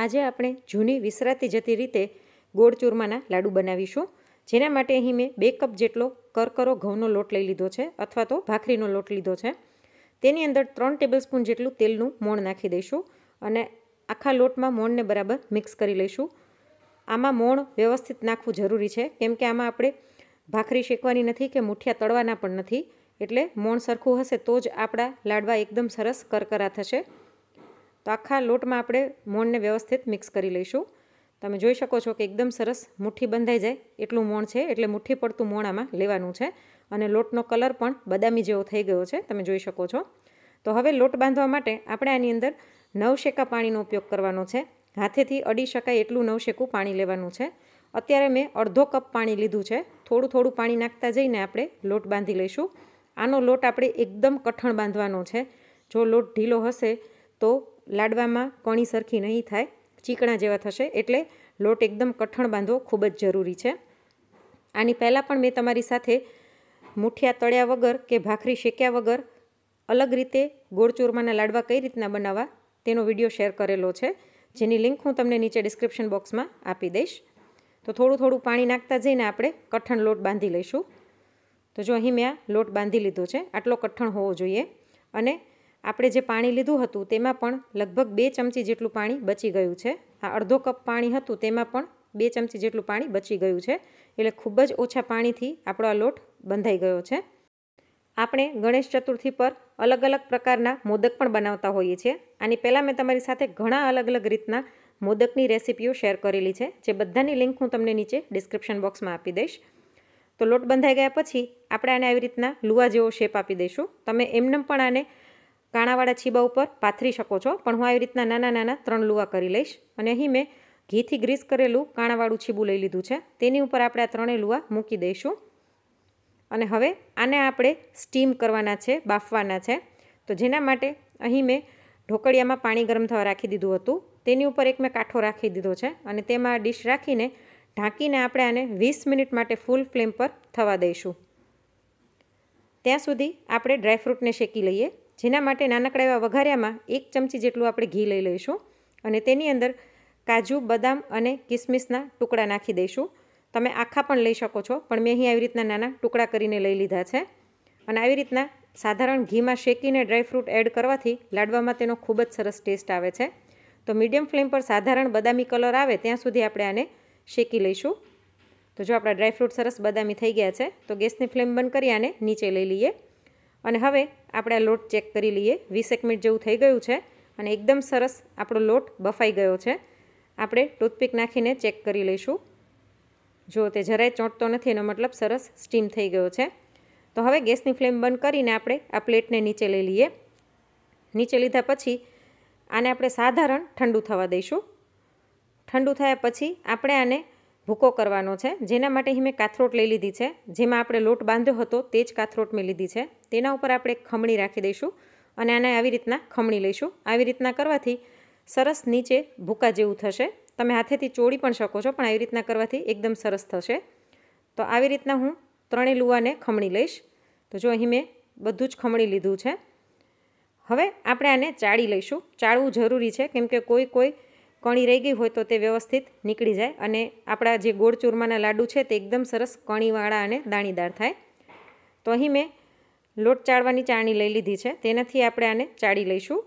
આજે આપણે જૂની વિસરાતી જતી રીતે ગોળ ચૂરમાના લાડુ બનાવીશું જેના માટે અહીં મેં બે કપ જેટલો કરકરો ઘઉંનો લોટ લઈ લીધો છે અથવા તો ભાખરીનો લોટ લીધો છે તેની અંદર ત્રણ ટેબલસ્પૂન જેટલું તેલનું મોણ નાખી દઈશું અને આખા લોટમાં મોણને બરાબર મિક્સ કરી લઈશું આમાં મોણ વ્યવસ્થિત નાખવું જરૂરી છે કેમ કે આમાં આપણે ભાખરી શેકવાની નથી કે મુઠિયા તળવાના પણ નથી એટલે મોણ સરખું હશે તો જ આપણા લાડવા એકદમ સરસ કરકરા થશે તો આખા લોટમાં આપણે મોણને વ્યવસ્થિત મિક્સ કરી લઈશું તમે જોઈ શકો છો કે એકદમ સરસ મુઠ્ઠી બંધાઈ જાય એટલું મોણ છે એટલે મુઠ્ઠી પડતું મોણ આમાં લેવાનું છે અને લોટનો કલર પણ બદામી જેવો થઈ ગયો છે તમે જોઈ શકો છો તો હવે લોટ બાંધવા માટે આપણે આની અંદર નવશેકા પાણીનો ઉપયોગ કરવાનો છે હાથેથી અડી શકાય એટલું નવશેકું પાણી લેવાનું છે અત્યારે મેં અડધો કપ પાણી લીધું છે થોડું થોડું પાણી નાખતા જઈને આપણે લોટ બાંધી લઈશું આનો લોટ આપણે એકદમ કઠણ બાંધવાનો છે જો લોટ ઢીલો હશે તો લાડવામાં કોણી સરખી નહીં થાય ચીકણા જેવા થશે એટલે લોટ એકદમ કઠણ બાંધવો ખૂબ જ જરૂરી છે આની પહેલાં પણ મેં તમારી સાથે મુઠિયા તળ્યા વગર કે ભાખરી શેક્યા વગર અલગ રીતે ગોળચૂરમાના લાડવા કઈ રીતના બનાવવા તેનો વિડીયો શેર કરેલો છે જેની લિંક હું તમને નીચે ડિસ્ક્રિપ્શન બોક્સમાં આપી દઈશ તો થોડું થોડું પાણી નાખતા જઈને આપણે કઠણ લોટ બાંધી લઈશું તો જો અહીં મેં આ લોટ બાંધી લીધો છે આટલો કઠણ હોવો જોઈએ અને આપણે જે પાણી લીધું હતું તેમાં પણ લગભગ બે ચમચી જેટલું પાણી બચી ગયું છે આ અડધો કપ પાણી હતું તેમાં પણ બે ચમચી જેટલું પાણી બચી ગયું છે એટલે ખૂબ જ ઓછા પાણીથી આપણો આ લોટ બંધાઈ ગયો છે આપણે ગણેશ ચતુર્થી પર અલગ અલગ પ્રકારના મોદક પણ બનાવતા હોઈએ છીએ આની પહેલાં મેં તમારી સાથે ઘણા અલગ અલગ રીતના મોદકની રેસીપીઓ શેર કરેલી છે જે બધાની લિંક હું તમને નીચે ડિસ્ક્રિપ્શન બોક્સમાં આપી દઈશ તો લોટ બંધાઈ ગયા પછી આપણે આને આવી રીતના લુવા જેવો શેપ આપી દઈશું તમે એમનેમ પણ આને કાણાવાળા છીબા ઉપર પાથરી શકો છો પણ હું આવી રીતના નાના નાના ત્રણ લુવા કરી લઈશ અને અહીં મેં ઘીથી ગ્રીસ કરેલું કાણાવાળું છીબું લઈ લીધું છે તેની ઉપર આપણે આ ત્રણેય લુવા મૂકી દઈશું અને હવે આને આપણે સ્ટીમ કરવાના છે બાફવાના છે તો જેના માટે અહીં મેં ઢોકળિયામાં પાણી ગરમ થવા રાખી દીધું હતું તેની ઉપર એક મેં કાંઠો રાખી દીધો છે અને તેમાં ડીશ રાખીને ઢાંકીને આપણે આને વીસ મિનિટ માટે ફૂલ ફ્લેમ પર થવા દઈશું ત્યાં સુધી આપણે ડ્રાયફ્રૂટને શેકી લઈએ જેના માટે નાનકડા એવા વઘાર્યામાં એક ચમચી જેટલું આપણે ઘી લઈ લઈશું અને તેની અંદર કાજુ બદામ અને કિસમિસના ટુકડા નાખી દઈશું તમે આખા પણ લઈ શકો છો પણ મેં અહીં આવી રીતના નાના ટુકડા કરીને લઈ લીધા છે અને આવી રીતના સાધારણ ઘીમાં શેકીને ડ્રાયફ્રૂટ એડ કરવાથી લાડવામાં તેનો ખૂબ જ સરસ ટેસ્ટ આવે છે તો મીડિયમ ફ્લેમ પર સાધારણ બદામી કલર આવે ત્યાં સુધી આપણે આને શેકી લઈશું તો જો આપણા ડ્રાયફ્રૂટ સરસ બદામી થઈ ગયા છે તો ગેસની ફ્લેમ બંધ કરી આને નીચે લઈ લઈએ અને હવે આપણે આ લોટ ચેક કરી લઈએ વીસેક મિનિટ જેવું થઈ ગયું છે અને એકદમ સરસ આપણો લોટ બફાઈ ગયો છે આપણે ટૂથપીક નાખીને ચેક કરી લઈશું જો તે જરાય ચોંટતો નથી એનો મતલબ સરસ સ્ટીમ થઈ ગયો છે તો હવે ગેસની ફ્લેમ બંધ કરીને આપણે આ પ્લેટને નીચે લઈ લઈએ નીચે લીધા પછી આને આપણે સાધારણ ઠંડુ થવા દઈશું ઠંડુ થયા પછી આપણે આને ભૂકો કરવાનો છે જેના માટે અહીં મેં કાથરોટ લઈ લીધી છે જેમાં આપણે લોટ બાંધ્યો હતો તે જ કાથરોટ મેં લીધી છે તેના ઉપર આપણે ખમણી રાખી દઈશું અને આને આવી રીતના ખમણી લઈશું આવી રીતના કરવાથી સરસ નીચે ભૂકા જેવું થશે તમે હાથેથી ચોળી પણ શકો છો પણ આવી રીતના કરવાથી એકદમ સરસ થશે તો આવી રીતના હું ત્રણેય લુવાને ખમણી લઈશ તો જો અહીં મેં બધું જ ખમણી લીધું છે હવે આપણે આને ચાળી લઈશું ચાળવું જરૂરી છે કેમકે કોઈ કોઈ કણી રહી ગઈ હોય તો તે વ્યવસ્થિત નીકળી જાય અને આપણા જે ગોળ ચૂરમાના લાડુ છે તે એકદમ સરસ કણીવાળા અને દાણીદાર થાય તો અહીં મેં લોટ ચાળવાની ચાળણી લઈ લીધી છે તેનાથી આપણે આને ચાળી લઈશું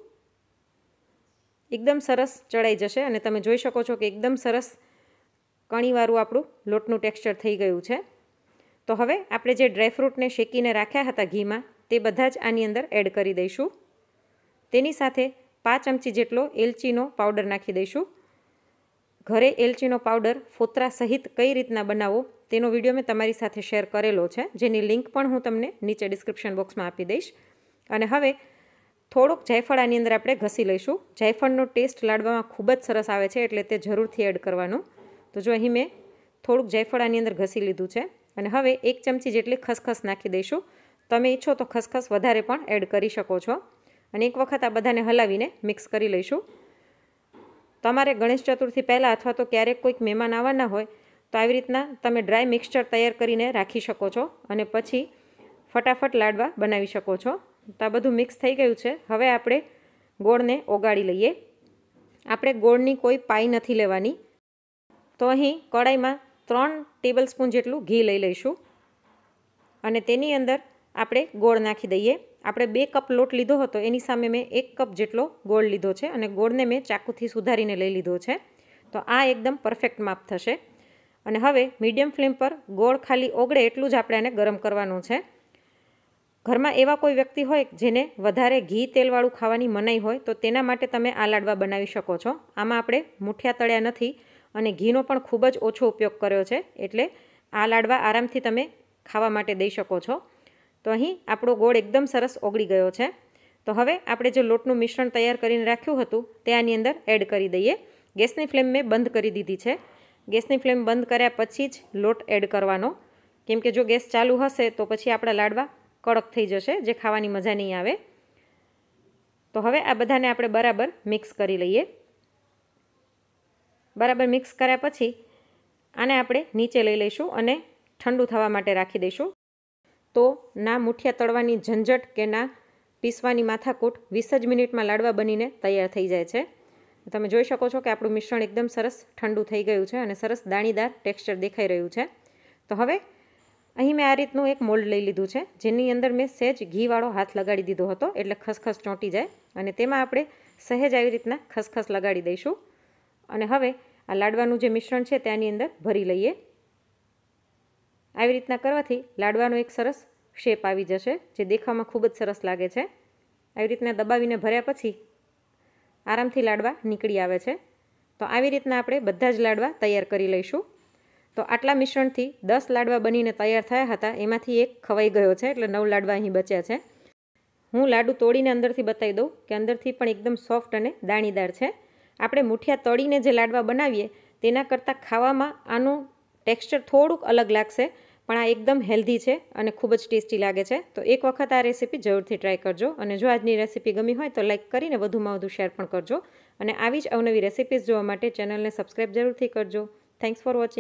એકદમ સરસ ચડાઈ જશે અને તમે જોઈ શકો છો કે એકદમ સરસ કણીવાળું આપણું લોટનું ટેક્સચર થઈ ગયું છે તો હવે આપણે જે ડ્રાયફ્રૂટને શેકીને રાખ્યા હતા ઘીમાં તે બધા જ આની અંદર એડ કરી દઈશું તેની સાથે પાંચ ચમચી જેટલો એલચીનો પાવડર નાખી દઈશું ઘરે એલચીનો પાવડર ફોતરા સહિત કઈ રીતના બનાવો તેનો વિડીયો મેં તમારી સાથે શેર કરેલો છે જેની લિંક પણ હું તમને નીચે ડિસ્ક્રિપ્શન બોક્સમાં આપી દઈશ અને હવે થોડોક જાયફળ અંદર આપણે ઘસી લઈશું જાયફળનો ટેસ્ટ લાડવામાં ખૂબ જ સરસ આવે છે એટલે તે જરૂરથી એડ કરવાનું તો જો અહીં મેં થોડુંક જાયફળ અંદર ઘસી લીધું છે અને હવે એક ચમચી જેટલી ખસખસ નાખી દઈશું તમે ઈચ્છો તો ખસખસ વધારે પણ એડ કરી શકો છો અને એક વખત આ બધાને હલાવીને મિક્સ કરી લઈશું તમારે ગણેશ ચતુર્થી પહેલાં અથવા તો ક્યારેક કોઈક મહેમાન આવવાના હોય તો આવી રીતના તમે ડ્રાય મિક્સચર તૈયાર કરીને રાખી શકો છો અને પછી ફટાફટ લાડવા બનાવી શકો છો તો આ બધું મિક્સ થઈ ગયું છે હવે આપણે ગોળને ઓગાળી લઈએ આપણે ગોળની કોઈ પાઈ નથી લેવાની તો અહીં કડાઈમાં ત્રણ ટેબલ સ્પૂન જેટલું ઘી લઈ લઈશું અને તેની અંદર આપણે ગોળ નાખી દઈએ આપણે બે કપ લોટ લીધો હતો એની સામે મેં એક કપ જેટલો ગોળ લીધો છે અને ગોળને મેં ચાકુથી સુધારીને લઈ લીધો છે તો આ એકદમ પરફેક્ટ માપ થશે અને હવે મીડિયમ ફ્લેમ પર ગોળ ખાલી ઓગળે એટલું જ આપણે એને ગરમ કરવાનું છે ઘરમાં એવા કોઈ વ્યક્તિ હોય જેને વધારે ઘી તેલવાળું ખાવાની મનાઈ હોય તો તેના માટે તમે આ લાડવા બનાવી શકો છો આમાં આપણે મૂઠિયા તળ્યા નથી અને ઘીનો પણ ખૂબ જ ઓછો ઉપયોગ કર્યો છે એટલે આ લાડવા આરામથી તમે ખાવા માટે દઈ શકો છો તો અહીં આપણો ગોળ એકદમ સરસ ઓગળી ગયો છે તો હવે આપણે જે લોટનું મિશ્રણ તૈયાર કરીને રાખ્યું હતું તે આની અંદર એડ કરી દઈએ ગેસની ફ્લેમ મેં બંધ કરી દીધી છે ગેસની ફ્લેમ બંધ કર્યા પછી જ લોટ એડ કરવાનો કેમકે જો ગેસ ચાલુ હશે તો પછી આપણા લાડવા કડક થઈ જશે જે ખાવાની મજા નહીં આવે તો હવે આ બધાને આપણે બરાબર મિક્સ કરી લઈએ બરાબર મિક્સ કર્યા પછી આને આપણે નીચે લઈ લઈશું અને ઠંડુ થવા માટે રાખી દઈશું તો ના મુઠિયા તળવાની ઝંઝટ કે ના પીસવાની માથાકૂટ વીસ જ મિનિટમાં લાડવા બનીને તૈયાર થઈ જાય છે તમે જોઈ શકો છો કે આપણું મિશ્રણ એકદમ સરસ ઠંડુ થઈ ગયું છે અને સરસ દાણીદાર ટેક્સચર દેખાઈ રહ્યું છે તો હવે અહીં મેં આ રીતનું એક મોલ્ડ લઈ લીધું છે જેની અંદર મેં સહેજ ઘીવાળો હાથ લગાડી દીધો હતો એટલે ખસખસ ચોંટી જાય અને તેમાં આપણે સહેજ આવી રીતના ખસખસ લગાડી દઈશું અને હવે આ લાડવાનું જે મિશ્રણ છે તેની અંદર ભરી લઈએ આવી રીતના કરવાથી લાડવાનો એક સરસ શેપ આવી જશે જે દેખાવમાં ખૂબ જ સરસ લાગે છે આવી રીતના દબાવીને ભર્યા પછી આરામથી લાડવા નીકળી આવે છે તો આવી રીતના આપણે બધા જ લાડવા તૈયાર કરી લઈશું તો આટલા મિશ્રણથી દસ લાડવા બનીને તૈયાર થયા હતા એમાંથી એક ખવાઈ ગયો છે એટલે નવ લાડવા અહીં બચ્યા છે હું લાડુ તોડીને અંદરથી બતાવી દઉં કે અંદરથી પણ એકદમ સોફ્ટ અને દાણીદાર છે આપણે મુઠિયા તળીને જે લાડવા બનાવીએ તેના કરતાં ખાવામાં આનું ટેક્સચર થોડુંક અલગ લાગશે પણ આ એકદમ હેલ્ધી છે અને ખૂબ જ ટેસ્ટી લાગે છે તો એક વખત આ રેસીપી જરૂરથી ટ્રાય કરજો અને જો આજની રેસીપી ગમી હોય તો લાઇક કરીને વધુમાં વધુ શેર પણ કરજો અને આવી જ અવનવી રેસીપીઝ જોવા માટે ચેનલને સબસ્ક્રાઈબ જરૂરથી કરજો થેન્ક્સ ફોર વોચિંગ